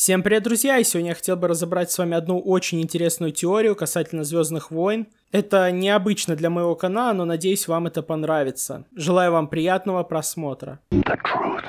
Всем привет, друзья! И сегодня я хотел бы разобрать с вами одну очень интересную теорию касательно Звездных войн. Это необычно для моего канала, но надеюсь, вам это понравится. Желаю вам приятного просмотра. The truth.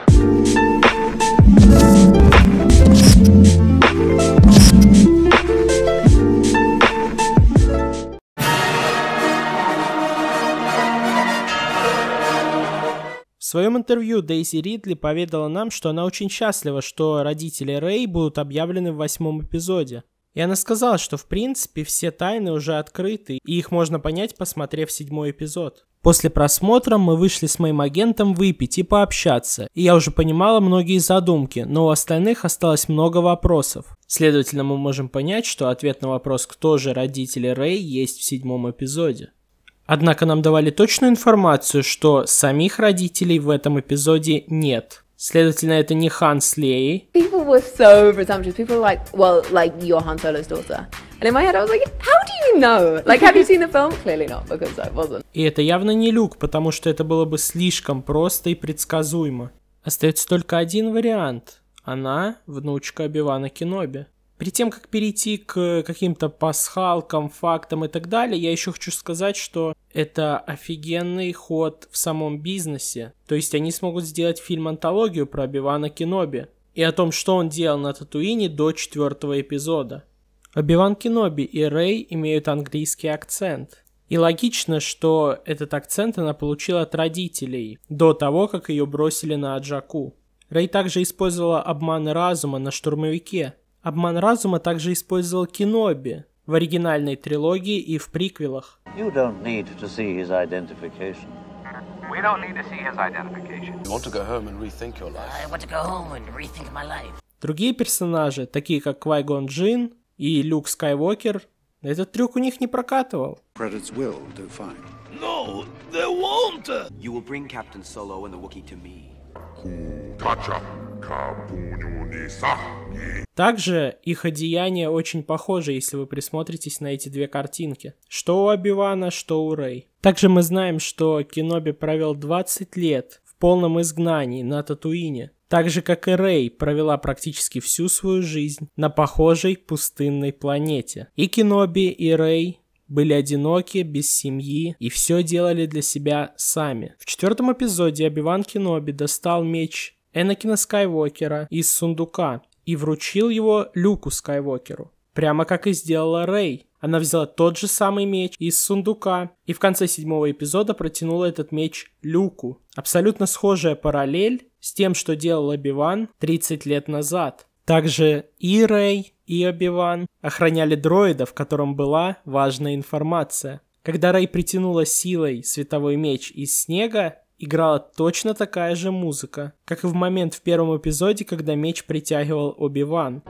В своем интервью Дейзи Ридли поведала нам, что она очень счастлива, что родители Рэй будут объявлены в восьмом эпизоде. И она сказала, что в принципе все тайны уже открыты, и их можно понять, посмотрев седьмой эпизод. После просмотра мы вышли с моим агентом выпить и пообщаться, и я уже понимала многие задумки, но у остальных осталось много вопросов. Следовательно, мы можем понять, что ответ на вопрос, кто же родители Рэй, есть в седьмом эпизоде. Однако нам давали точную информацию, что самих родителей в этом эпизоде нет. Следовательно, это не Хан с И это явно не Люк, потому что это было бы слишком просто и предсказуемо. Остается только один вариант. Она внучка Обивана Кеноби. Перед тем, как перейти к каким-то пасхалкам, фактам и так далее, я еще хочу сказать, что это офигенный ход в самом бизнесе. То есть они смогут сделать фильм-антологию про Бивана Киноби и о том, что он делал на Татуине до четвертого эпизода. Обиван Киноби и Рэй имеют английский акцент. И логично, что этот акцент она получила от родителей, до того, как ее бросили на Аджаку. Рэй также использовала обман разума на штурмовике, Обман разума также использовал Киноби в оригинальной трилогии и в приквелах. You don't need to see his identification. We don't need to see his identification. You want to go home and rethink your life. I want to go home and rethink my life. Другие персонажи, такие как Квайгон Джин и Люк Скайуокер, этот трюк у них не прокатывал. No, there won't. You will bring Captain Solo and the Wookiee to me. Touch up. Также их одеяния очень похожи, если вы присмотритесь на эти две картинки. Что у Обивана, что у Рэй. Также мы знаем, что Киноби провел 20 лет в полном изгнании на Татуине. Так же, как и Рэй провела практически всю свою жизнь на похожей пустынной планете. И Киноби, и Рэй были одиноки, без семьи и все делали для себя сами. В четвертом эпизоде Обиван Киноби достал меч Энакина Скайуокера из сундука и вручил его Люку Скайуокеру. Прямо как и сделала Рэй. Она взяла тот же самый меч из сундука и в конце седьмого эпизода протянула этот меч Люку. Абсолютно схожая параллель с тем, что делал Обиван 30 лет назад. Также и Рэй, и Обиван охраняли дроида, в котором была важная информация. Когда Рэй притянула силой световой меч из снега, играла точно такая же музыка, как и в момент в первом эпизоде, когда меч притягивал Оби-Ван.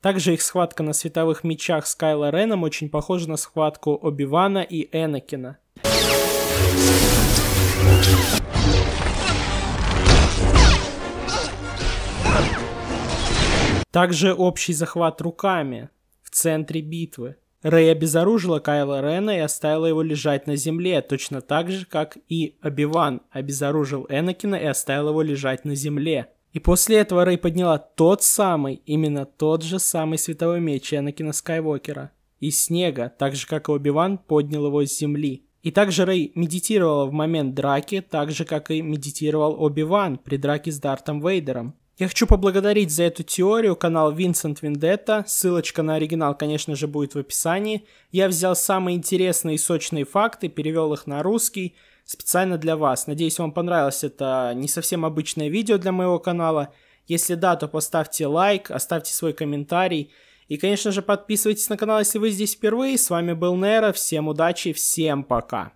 Также их схватка на световых мечах с Кайло Реном очень похожа на схватку Оби-Вана и Энакина. Также общий захват руками в центре битвы. Рэй обезоружила Кайла Рена и оставила его лежать на земле, точно так же, как и Обиван обезоружил Энакина и оставил его лежать на земле. И после этого Рэй подняла тот самый, именно тот же самый световой меч Энакина Скайуокера. и снега, так же как и Обиван поднял его с земли. И также Рэй медитировала в момент драки, так же как и медитировал Оби-Ван при драке с Дартом Вейдером. Я хочу поблагодарить за эту теорию канал Винсент Виндетта. Ссылочка на оригинал, конечно же, будет в описании. Я взял самые интересные и сочные факты, перевел их на русский специально для вас. Надеюсь, вам понравилось это не совсем обычное видео для моего канала. Если да, то поставьте лайк, оставьте свой комментарий. И, конечно же, подписывайтесь на канал, если вы здесь впервые. С вами был Нера. Всем удачи, всем пока.